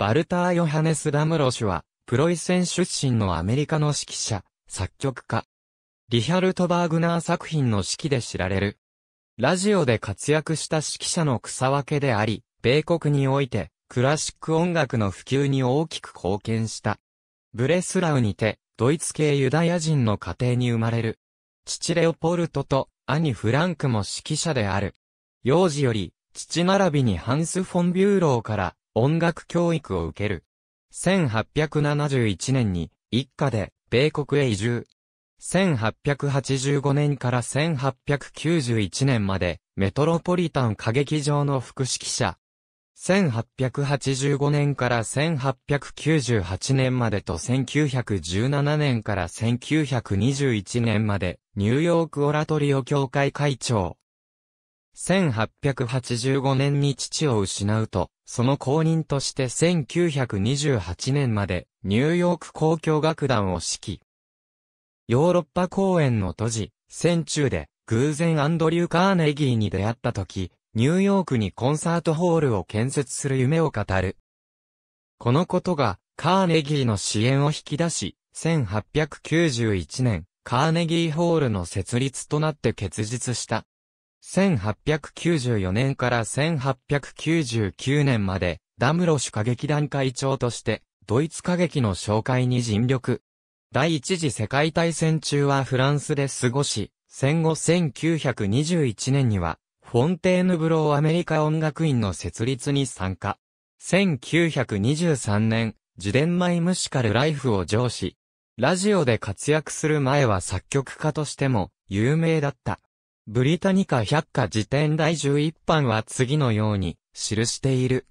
バルター・ヨハネス・ダムロシュは、プロイセン出身のアメリカの指揮者、作曲家。リヒャルト・バーグナー作品の指揮で知られる。ラジオで活躍した指揮者の草分けであり、米国において、クラシック音楽の普及に大きく貢献した。ブレスラウにて、ドイツ系ユダヤ人の家庭に生まれる。父レオポルトと兄フランクも指揮者である。幼児より、父並びにハンス・フォン・ビューローから、音楽教育を受ける。1871年に一家で米国へ移住。1885年から1891年までメトロポリタン歌劇場の副指揮者。1885年から1898年までと1917年から1921年までニューヨークオラトリオ協会会長。1885年に父を失うと、その後任として1928年までニューヨーク公共楽団を指揮。ヨーロッパ公演の都市、戦中で偶然アンドリュー・カーネギーに出会った時、ニューヨークにコンサートホールを建設する夢を語る。このことがカーネギーの支援を引き出し、1891年、カーネギーホールの設立となって結実した。1894年から1899年まで、ダムロシュ歌劇団会長として、ドイツ歌劇の紹介に尽力。第一次世界大戦中はフランスで過ごし、戦後1921年には、フォンテーヌブローアメリカ音楽院の設立に参加。1923年、自伝マイムシカルライフを上司。ラジオで活躍する前は作曲家としても有名だった。ブリタニカ百科辞典第11版は次のように記している。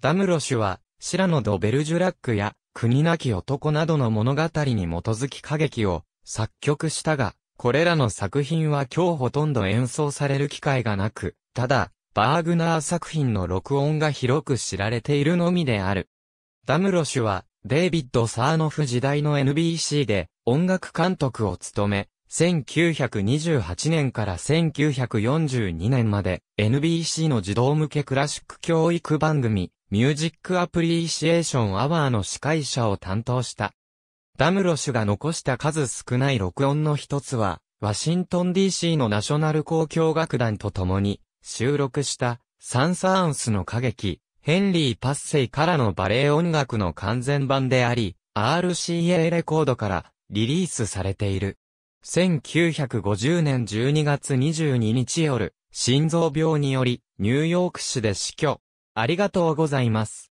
ダムロシュは、シラノ・ド・ベルジュラックや、国なき男などの物語に基づき歌劇を作曲したが、これらの作品は今日ほとんど演奏される機会がなく、ただ、バーグナー作品の録音が広く知られているのみである。ダムロシュは、デイビッド・サーノフ時代の NBC で音楽監督を務め、1928年から1942年まで NBC の児童向けクラシック教育番組ミュージックアプリシエーションアワーの司会者を担当した。ダムロシュが残した数少ない録音の一つは、ワシントン DC のナショナル交響楽団と共に収録したサンサーンスの歌劇、ヘンリー・パッセイからのバレエ音楽の完全版であり、RCA レコードからリリースされている。1950年12月22日夜、心臓病により、ニューヨーク市で死去。ありがとうございます。